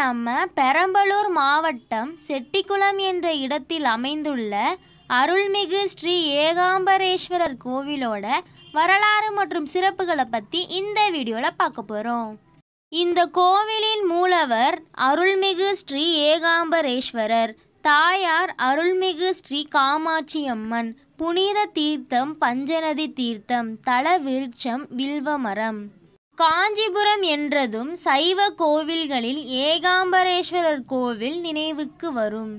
நம்ம பெரம்பலூர் மாவட்டம் செட்டிக்குளம் என்ற இடத்தில் அமைந்துள்ள அருள்மிகு ஸ்ரீ ஏகாம்பரேஸ்வரர் கோவிலோட வரலாறு மற்றும் சிறப்புகளை பற்றி இந்த வீடியோவில் பார்க்க போகிறோம் இந்த கோவிலின் மூலவர் அருள்மிகு ஸ்ரீ ஏகாம்பரேஸ்வரர் தாயார் அருள்மிகு ஸ்ரீ காமாட்சி அம்மன் புனித தீர்த்தம் பஞ்சநதி தீர்த்தம் தல விருட்சம் வில்வமரம் காஞ்சிபுரம் என்றதும் சைவ கோவில்களில் ஏகாம்பரேஸ்வரர் கோவில் நினைவுக்கு வரும்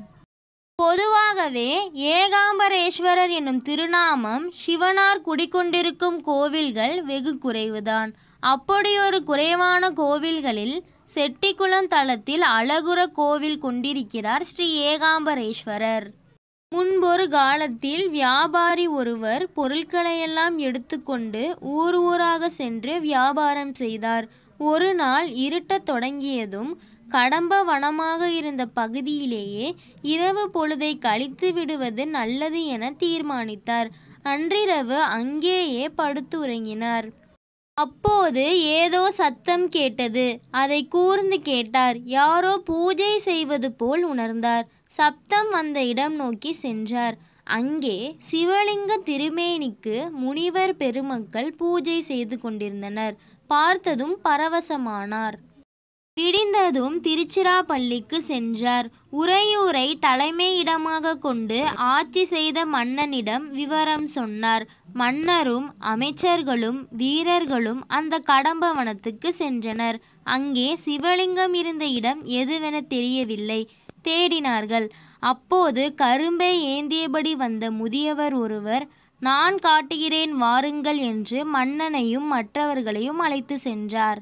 பொதுவாகவே ஏகாம்பரேஸ்வரர் என்னும் திருநாமம் சிவனார் குடிக்கொண்டிருக்கும் கோவில்கள் வெகு குறைவுதான் அப்படியொரு குறைவான கோவில்களில் செட்டிக்குளம் தளத்தில் அழகுற கோவில் கொண்டிருக்கிறார் ஸ்ரீ ஏகாம்பரேஸ்வரர் முன்பொரு காலத்தில் வியாபாரி ஒருவர் பொருட்களையெல்லாம் எடுத்துக்கொண்டு ஊர் ஊராக சென்று வியாபாரம் செய்தார் ஒரு நாள் இருட்டத் தொடங்கியதும் கடம்ப வனமாக இருந்த பகுதியிலேயே இரவு பொழுதை கழித்து விடுவது நல்லது என தீர்மானித்தார் அன்றிரவு அங்கேயே படுத்துறங்கினார் அப்போது ஏதோ சத்தம் கேட்டது அதை கூர்ந்து கேட்டார் யாரோ பூஜை செய்வது போல் உணர்ந்தார் சப்தம் வந்த இடம் நோக்கி சென்றார் அங்கே சிவலிங்க திருமேனிக்கு முனிவர் பெருமக்கள் பூஜை செய்து கொண்டிருந்தனர் பார்த்ததும் பரவசமானார் விடிந்ததும் திருச்சிராப்பள்ளிக்கு சென்றார் உறையூரை தலைமையிடமாக கொண்டு ஆட்சி செய்த மன்னனிடம் விவரம் சொன்னார் மன்னரும் அமைச்சர்களும் வீரர்களும் அந்த கடம்பவனத்துக்கு சென்றனர் அங்கே சிவலிங்கம் இருந்த இடம் எதுவென தெரியவில்லை தேடினார்கள் அப்போது கரும்பை ஏந்தியபடி வந்த முதியவர் ஒருவர் நான் காட்டுகிறேன் வாருங்கள் என்று மன்னனையும் மற்றவர்களையும் அழைத்து சென்றார்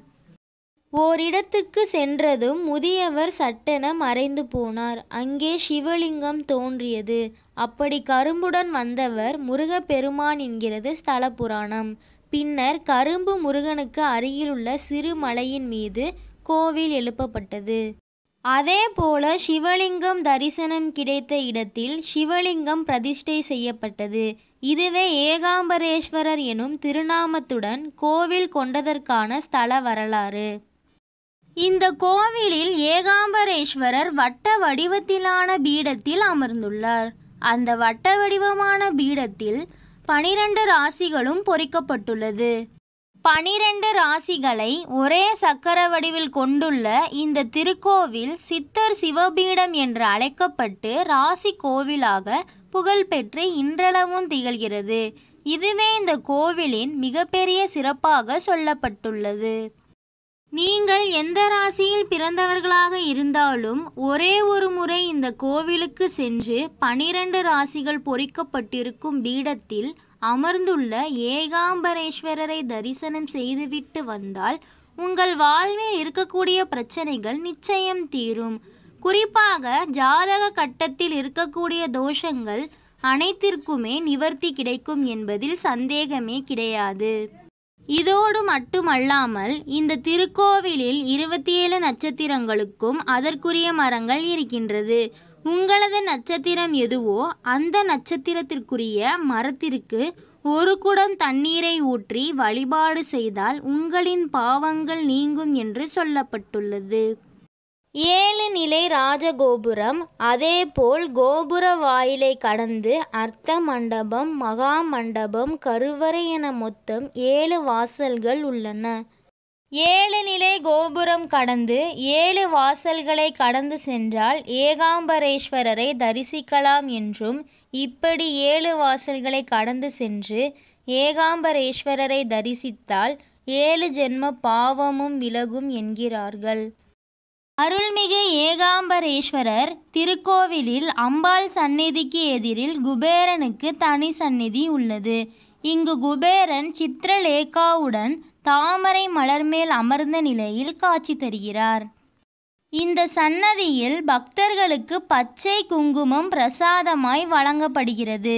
ஓரிடத்துக்கு சென்றதும் முதியவர் சட்டென மறைந்து போனார் அங்கே சிவலிங்கம் தோன்றியது அப்படி கரும்புடன் வந்தவர் முருகப்பெருமான் என்கிறது ஸ்தல புராணம் பின்னர் கரும்பு முருகனுக்கு அருகிலுள்ள சிறு மலையின் மீது கோவில் எழுப்பப்பட்டது அதேபோல சிவலிங்கம் தரிசனம் கிடைத்த இடத்தில் சிவலிங்கம் பிரதிஷ்டை செய்யப்பட்டது இதுவே ஏகாம்பரேஸ்வரர் எனும் திருநாமத்துடன் கோவில் கொண்டதற்கான ஸ்தல வரலாறு இந்த கோவிலில் ஏகாம்பரேஸ்வரர் வட்ட வடிவத்திலான பீடத்தில் அமர்ந்துள்ளார் அந்த வட்ட வடிவமான பீடத்தில் பனிரெண்டு ராசிகளும் பொறிக்கப்பட்டுள்ளது பனிரெண்டு ராசிகளை ஒரே சக்கர வடிவில் கொண்டுள்ள இந்த திருக்கோவில் சித்தர் சிவபீடம் என்று அழைக்கப்பட்டு ராசி கோவிலாக புகழ்பெற்று இன்றளவும் திகழ்கிறது இதுவே இந்த கோவிலின் மிகப்பெரிய சிறப்பாக சொல்லப்பட்டுள்ளது நீங்கள் எந்த ராசியில் பிறந்தவர்களாக இருந்தாலும் ஒரே ஒரு முறை இந்த கோவிலுக்கு சென்று பனிரெண்டு ராசிகள் பொறிக்கப்பட்டிருக்கும் பீடத்தில் அமர்ந்துள்ள ஏகாம்பரேஸ்வரரை தரிசனம் செய்துவிட்டு வந்தால் உங்கள் வாழ்வில் இருக்கக்கூடிய பிரச்சனைகள் நிச்சயம் தீரும் குறிப்பாக ஜாதக கட்டத்தில் இருக்கக்கூடிய தோஷங்கள் அனைத்திற்குமே நிவர்த்தி கிடைக்கும் என்பதில் சந்தேகமே கிடையாது இதோடு மட்டுமல்லாமல் இந்த திருக்கோவிலில் இருபத்தி ஏழு நட்சத்திரங்களுக்கும் அதற்குரிய மரங்கள் இருக்கின்றது உங்களது நட்சத்திரம் எதுவோ அந்த நட்சத்திரத்திற்குரிய மரத்திற்கு ஒரு குடம் தண்ணீரை ஊற்றி வழிபாடு செய்தால் உங்களின் பாவங்கள் நீங்கும் என்று சொல்லப்பட்டுள்ளது ஏழு நிலை ராஜகோபுரம் அதேபோல் கோபுர வாயிலை கடந்து அர்த்த மண்டபம் மகா மண்டபம் கருவறை என மொத்தம் ஏழு வாசல்கள் உள்ளன ஏழு நிலை கோபுரம் கடந்து ஏழு வாசல்களை கடந்து சென்றால் ஏகாம்பரேஸ்வரரை தரிசிக்கலாம் என்றும் இப்படி ஏழு வாசல்களை கடந்து சென்று ஏகாம்பரேஸ்வரரை தரிசித்தால் ஏழு ஜென்ம பாவமும் விலகும் என்கிறார்கள் அருள்மிகு ஏகாம்பரேஸ்வரர் திருக்கோவிலில் அம்பாள் சந்நிதிக்கு எதிரில் குபேரனுக்கு தனி சந்நிதி உள்ளது இங்கு குபேரன் சித்திரலேகாவுடன் தாமரை மலர் மேல் அமர்ந்த நிலையில் காட்சி தருகிறார் இந்த சன்னதியில் பக்தர்களுக்கு பச்சை குங்குமம் பிரசாதமாய் வழங்கப்படுகிறது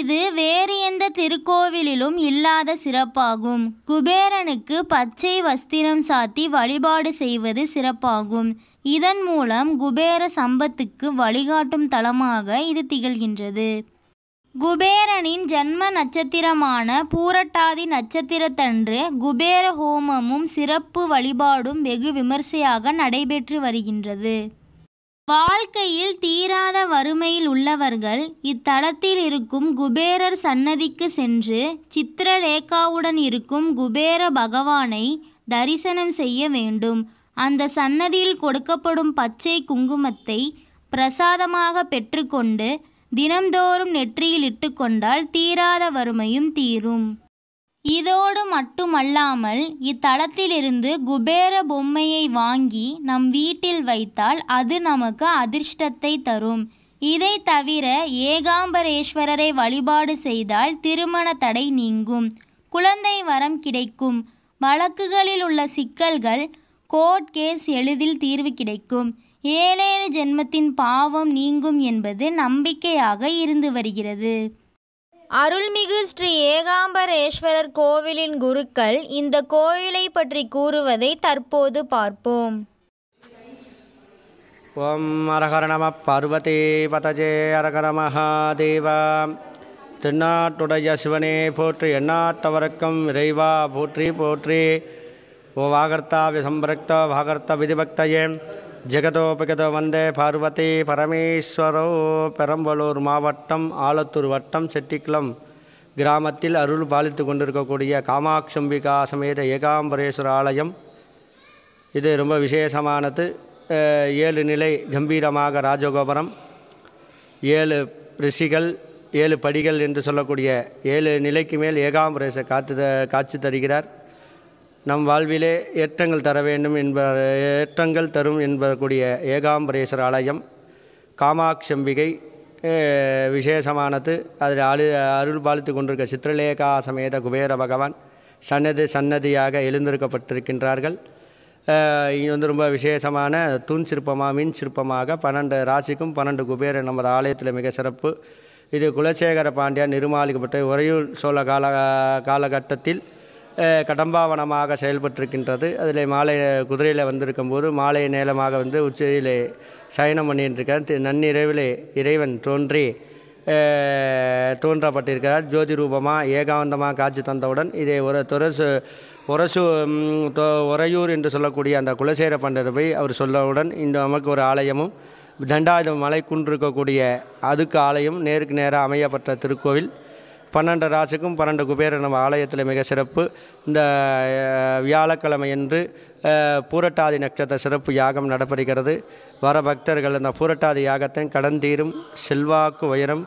இது வேறு எந்த திருக்கோவிலிலும் இல்லாத சிறப்பாகும் குபேரனுக்கு பச்சை வஸ்திரம் சாத்தி வழிபாடு செய்வது சிறப்பாகும் இதன் மூலம் குபேர சம்பத்துக்கு வழிகாட்டும் தலமாக இது திகழ்கின்றது குபேரனின் ஜன்ம நட்சத்திரமான பூரட்டாதி நட்சத்திரத்தன்று குபேர ஹோமமும் சிறப்பு வழிபாடும் வெகு விமர்சையாக நடைபெற்று வருகின்றது வாழ்க்கையில் தீராத வறுமையில் உள்ளவர்கள் இத்தலத்தில் இருக்கும் குபேரர் சன்னதிக்கு சென்று சித்திரலேகாவுடன் இருக்கும் குபேர பகவானை தரிசனம் செய்ய வேண்டும் அந்த சன்னதியில் கொடுக்கப்படும் பச்சை குங்குமத்தை பிரசாதமாக பெற்றுக்கொண்டு தினம்தோறும் நெற்றியில் இட்டுக்கொண்டால் தீராத வறுமையும் தீரும் இதோடு மட்டுமல்லாமல் இத்தலத்திலிருந்து குபேர பொம்மையை வாங்கி நம் வீட்டில் வைத்தால் அது நமக்கு அதிர்ஷ்டத்தை தரும் இதை தவிர ஏகாம்பரேஸ்வரரை வழிபாடு செய்தால் திருமண தடை நீங்கும் குழந்தை வரம் கிடைக்கும் வழக்குகளில் உள்ள சிக்கல்கள் கோர்ட் கேஸ் எளிதில் தீர்வு கிடைக்கும் ஏழேழு ஜென்மத்தின் பாவம் நீங்கும் என்பது நம்பிக்கையாக இருந்து வருகிறது அருள்மிகு ஸ்ரீ ஏகாம்பரேஸ்வரர் கோவிலின் குருக்கள் இந்த கோவிலை பற்றி கூறுவதை தற்போது பார்ப்போம் ஓம் அரகர நம பார்வதி பதஜே அரகர மகாதேவா திருநாட்டுடைய சிவனே போற்றி எண்ணாட்டவருக்கும் இறைவா போற்றி போற்றி ஓ வாகர்த்தா விசம்பரக்த வாகர்த்த விதிபக்தயே ஜெகதோபகதோ வந்தே பார்வதி பரமேஸ்வரோ பெரம்பலூர் மாவட்டம் ஆலத்தூர் வட்டம் செட்டிக்குளம் கிராமத்தில் அருள் பாலித்து கொண்டிருக்கக்கூடிய காமாட்சம்பிகா சமேத ஏகாம்பரேஸ்வர ஆலயம் இது ரொம்ப விசேஷமானது ஏழு நிலை கம்பீரமாக ராஜகோபுரம் ஏழு ரிஷிகள் ஏழு படிகள் என்று சொல்லக்கூடிய ஏழு நிலைக்கு மேல் ஏகாம்பரேசர் காத்து காட்சி தருகிறார் நம் வாழ்விலே ஏற்றங்கள் தர வேண்டும் என்ப ஏற்றங்கள் தரும் என்பதற்குரிய ஏகாம்பரேஸ்வர ஆலயம் காமாட்சம்பிகை விசேஷமானது அதில் அழு அருள் பாலித்து கொண்டிருக்க சித்திரலேகா சமேத குபேர பகவான் சன்னதி சன்னதியாக எழுந்திருக்கப்பட்டிருக்கின்றார்கள் இங்கே வந்து ரொம்ப விசேஷமான தூண் சிற்பமாக மின் சிற்பமாக பன்னெண்டு ராசிக்கும் பன்னெண்டு குபேர நமது ஆலயத்தில் மிக சிறப்பு இது குலசேகர பாண்டியா நிர்மாளிக்கப்பட்ட உறையூர் சோழ கால காலகட்டத்தில் கடம்பாவனமாக செயல்பட்டிருக்கின்றது அதில் மாலை குதிரையில் வந்திருக்கும்போது மாலை நேரமாக வந்து உச்சியிலே சயனம் பண்ணிட்டு நன்னிரவிலே இறைவன் தோன்றி தோன்றப்பட்டிருக்கிறார் ஜோதி ரூபமாக ஏகாந்தமாக காட்சி தந்தவுடன் இதை ஒரு துரசு ஒரசு ஒரையூர் என்று சொல்லக்கூடிய அந்த குலசேர பண்டரை போய் அவர் சொல்லவுடன் இந்த நமக்கு ஒரு ஆலயமும் தண்டாயுதம் மலை குன்றிருக்கக்கூடிய அதுக்கு ஆலயம் நேருக்கு நேராக அமையப்பட்ட திருக்கோவில் பன்னெண்டு ராசிக்கும் பன்னெண்டு குபேரர் நம்ம ஆலயத்தில் மிக சிறப்பு இந்த வியாழக்கிழமை என்று பூரட்டாதி நட்சத்திர சிறப்பு யாகம் நடைபெறுகிறது வர பக்தர்கள் அந்த பூரட்டாதி யாகத்தின் கடன் தீரும் செல்வாக்கு உயரம்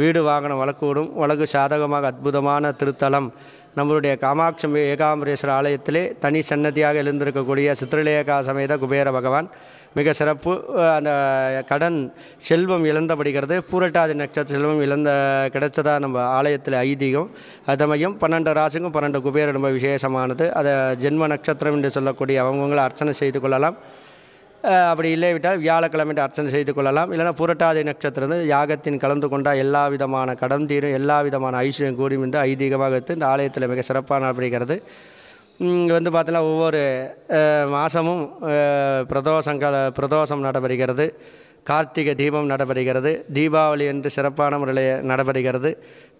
வீடு வாகனம் வழக்கூடும் வழக்கு சாதகமாக அற்புதமான திருத்தலம் நம்மளுடைய காமாட்சம் ஏகாம்பரேஸ்வரர் ஆலயத்திலே தனி சன்னதியாக எழுந்திருக்கக்கூடிய சித்திரலேகா சமேத குபேர பகவான் மிக சிறப்பு அந்த கடன் செல்வம் இழந்தபடுகிறது பூரட்டாதி நட்சத்திர செல்வம் இழந்த கிடைச்சதாக நம்ம ஆலயத்தில் ஐதீகம் அதமயம் பன்னெண்டு ராசிக்கும் பன்னெண்டு குபேரம் ரொம்ப விசேஷமானது அதை ஜென்ம நட்சத்திரம் என்று சொல்லக்கூடிய அவங்கவுங்களை அர்ச்சனை செய்து கொள்ளலாம் அப்படி இல்லைவிட்டால் வியாழக்கிழமை அர்ச்சனை செய்து கொள்ளலாம் இல்லைனா புரட்டாதி நட்சத்திரம் வந்து யாகத்தின் கலந்து கொண்டால் எல்லா விதமான கடன் தீரும் எல்லா விதமான ஐஸ்வர்யம் கூடியும் என்று ஐதீகமாக இந்த ஆலயத்தில் மிக சிறப்பான அப்படிங்கிறது இங்கே வந்து பார்த்தீங்கன்னா ஒவ்வொரு மாதமும் பிரதோஷங்கள் பிரதோஷம் நடைபெறுகிறது கார்த்திகை தீபம் நடைபெறுகிறது தீபாவளி என்று சிறப்பான முறையில் நடைபெறுகிறது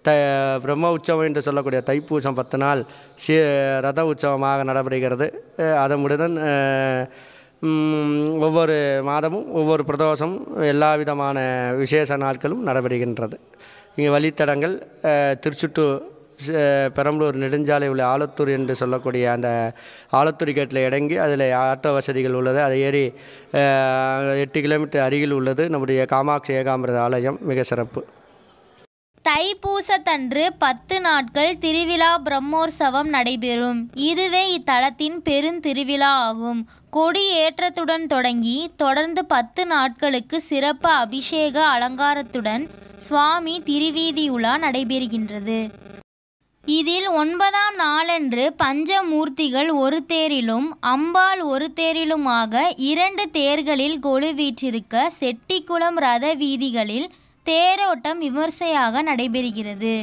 த பிரம்ம உற்சவம் என்று சொல்லக்கூடிய தைப்பூசம் பத்து நாள் சி ரத உற்சவமாக நடைபெறுகிறது அதன் முடிதன் ஒவ்வொரு மாதமும் ஒவ்வொரு பிரதோஷம் எல்லா விதமான விசேஷ நாட்களும் நடைபெறுகின்றது இங்கே வழித்தடங்கள் திருச்சுட்டூர் பெரம்பலூர் நெடுஞ்சாலை உள்ள ஆலத்தூர் என்று சொல்லக்கூடிய அந்த ஆலத்தூர் கேட்டில் இறங்கி அதில் ஆட்டோ வசதிகள் உள்ளது அதை ஏறி எட்டு கிலோமீட்டர் அருகில் உள்ளது நம்முடைய காமாட்சி ஏகாம்பிரத ஆலயம் மிக சிறப்பு தைப்பூசத்தன்று பத்து நாட்கள் திருவிழா பிரம்மோற்சவம் நடைபெறும் இதுவே இத்தலத்தின் பெருந்திருவிழா ஆகும் கொடி ஏற்றத்துடன் தொடங்கி தொடர்ந்து பத்து நாட்களுக்கு சிறப்பு அபிஷேக அலங்காரத்துடன் சுவாமி திருவீதி உலா நடைபெறுகின்றது இதில் ஒன்பதாம் நாளன்று பஞ்சமூர்த்திகள் ஒரு தேரிலும் அம்பாள் ஒரு தேரிலுமாக இரண்டு தேர்களில் கொழுவீற்றிருக்க செட்டிக்குளம் ரத வீதிகளில் தேரோட்டம் விமர்சையாக நடைபெறுகிறது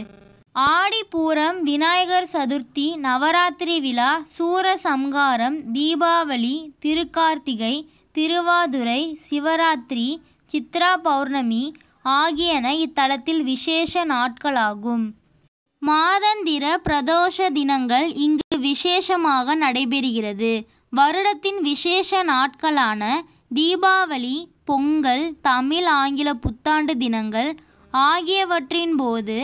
ஆடிப்பூரம் விநாயகர் சதுர்த்தி நவராத்திரி விழா சூரசம்காரம் தீபாவளி திருக்கார்த்திகை திருவாதுரை சிவராத்திரி சித்ரா பௌர்ணமி ஆகியன இத்தலத்தில் விசேஷ நாட்களாகும் மாதந்திர பிரதோஷ தினங்கள் இங்கு விசேஷமாக நடைபெறுகிறது வருடத்தின் விசேஷ நாட்களான தீபாவளி பொங்கல் தமிழ் ஆங்கில புத்தாண்டு தினங்கள் ஆகியவற்றின் போது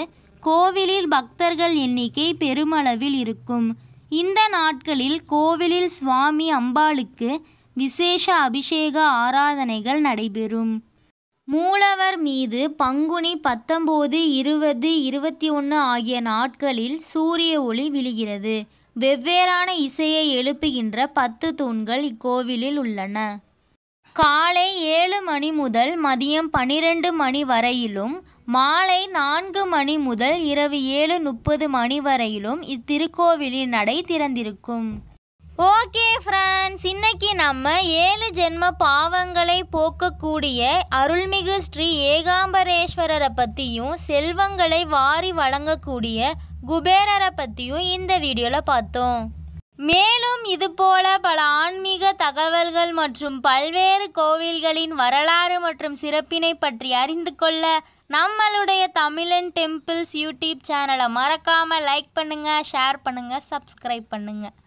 கோவிலில் பக்தர்கள் எண்ணிக்கை பெருமளவில் இருக்கும் இந்த நாட்களில் கோவிலில் சுவாமி அம்பாளுக்கு விசேஷ அபிஷேக ஆராதனைகள் நடைபெறும் மூலவர் மீது பங்குனி பத்தொம்போது இருபது இருபத்தி ஒன்று ஆகிய நாட்களில் சூரிய ஒளி விழுகிறது வெவ்வேறான இசையை எழுப்புகின்ற பத்து தூண்கள் இக்கோவிலில் உள்ளன காலை ஏழு மணி முதல் மதியம் பன்னிரெண்டு மணி வரையிலும் மாலை நான்கு மணி முதல் இரவு ஏழு முப்பது மணி வரையிலும் இத்திருக்கோவிலின் நடை திறந்திருக்கும் ஓகே ஃப்ரெண்ட்ஸ் இன்னைக்கு நம்ம ஏழு ஜென்ம பாவங்களை போக்கக்கூடிய அருள்மிகு ஸ்ரீ ஏகாம்பரேஸ்வரரை பற்றியும் செல்வங்களை வாரி வழங்கக்கூடிய குபேரரை பற்றியும் இந்த வீடியோவில் பார்த்தோம் மேலும் இதுபோல பல ஆன்மீக தகவல்கள் மற்றும் பல்வேறு கோவில்களின் வரலாறு மற்றும் சிறப்பினை பற்றி அறிந்து கொள்ள நம்மளுடைய தமிழன் டெம்பிள்ஸ் யூடியூப் சேனலை மறக்காமல் லைக் பண்ணுங்கள் ஷேர் பண்ணுங்கள் சப்ஸ்கிரைப் பண்ணுங்கள்